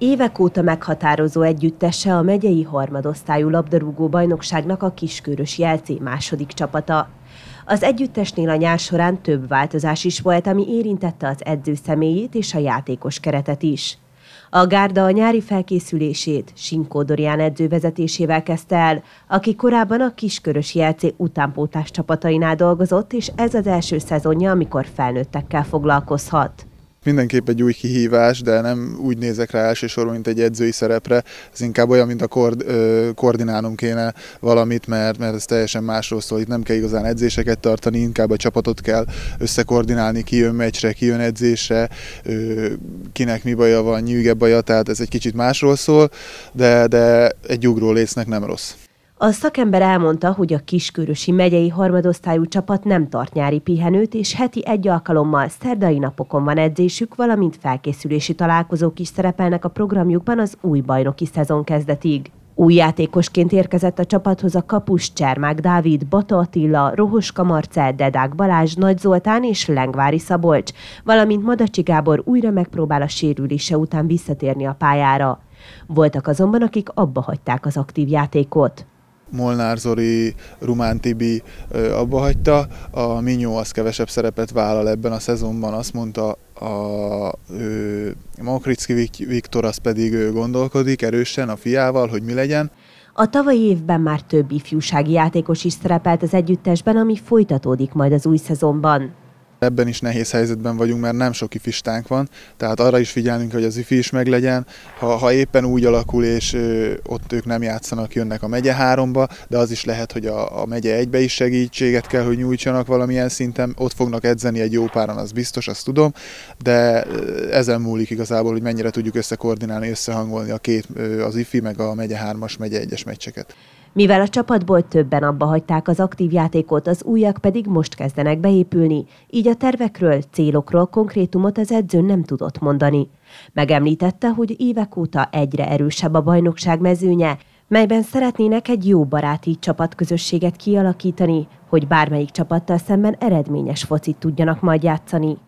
Évek óta meghatározó együttese a megyei harmadosztályú labdarúgó bajnokságnak a kiskörös jelcé második csapata. Az együttesnél a nyár során több változás is volt, ami érintette az edző személyét és a játékos keretet is. A gárda a nyári felkészülését Sinkó Dorián edző vezetésével kezdte el, aki korábban a kiskörös jelcé utánpótás csapatainál dolgozott, és ez az első szezonja, amikor felnőttekkel foglalkozhat. Mindenképp egy új kihívás, de nem úgy nézek rá elsősorban, mint egy edzői szerepre. Ez inkább olyan, mint a kord, ö, koordinálnom kéne valamit, mert, mert ez teljesen másról szól. Itt nem kell igazán edzéseket tartani, inkább a csapatot kell összekoordinálni, ki jön meccsre, ki jön edzésre, ö, kinek mi baja van, nyűge baja, tehát ez egy kicsit másról szól, de, de egy ugró lésznek nem rossz. A szakember elmondta, hogy a Kiskörösi megyei harmadosztályú csapat nem tart nyári pihenőt, és heti egy alkalommal szerdai napokon van edzésük, valamint felkészülési találkozók is szerepelnek a programjukban az új bajnoki szezon kezdetig. Új játékosként érkezett a csapathoz a kapus Csermák Dávid, Bata Attila, Rohoska Marcel, Dedák Balázs, Nagy Zoltán és Lengvári Szabolcs, valamint Madacsi Gábor újra megpróbál a sérülése után visszatérni a pályára. Voltak azonban, akik abba hagyták az aktív játékot. Molnár Zori, Rumán Tibi abba hagyta. A Minyó az kevesebb szerepet vállal ebben a szezonban, azt mondta a ő, Makricki Viktor, az pedig ő gondolkodik erősen a fiával, hogy mi legyen. A tavalyi évben már több ifjúsági játékos is szerepelt az együttesben, ami folytatódik majd az új szezonban. Ebben is nehéz helyzetben vagyunk, mert nem sok ifistánk van, tehát arra is figyelnünk, hogy az ifi is meglegyen. Ha, ha éppen úgy alakul, és ö, ott ők nem játszanak, jönnek a megye háromba, de az is lehet, hogy a, a megye egybe is segítséget kell, hogy nyújtsanak valamilyen szinten. Ott fognak edzeni egy jó páran, az biztos, azt tudom, de ezen múlik igazából, hogy mennyire tudjuk összekoordinálni, összehangolni a két, az ifi, meg a megye hármas, megye egyes meccseket. Mivel a csapatból többen abba hagyták az aktív játékot, az újak pedig most kezdenek beépülni, így így a tervekről, célokról konkrétumot az edző nem tudott mondani. Megemlítette, hogy évek óta egyre erősebb a bajnokság mezőnye, melyben szeretnének egy jó baráti csapatközösséget kialakítani, hogy bármelyik csapattal szemben eredményes focit tudjanak majd játszani.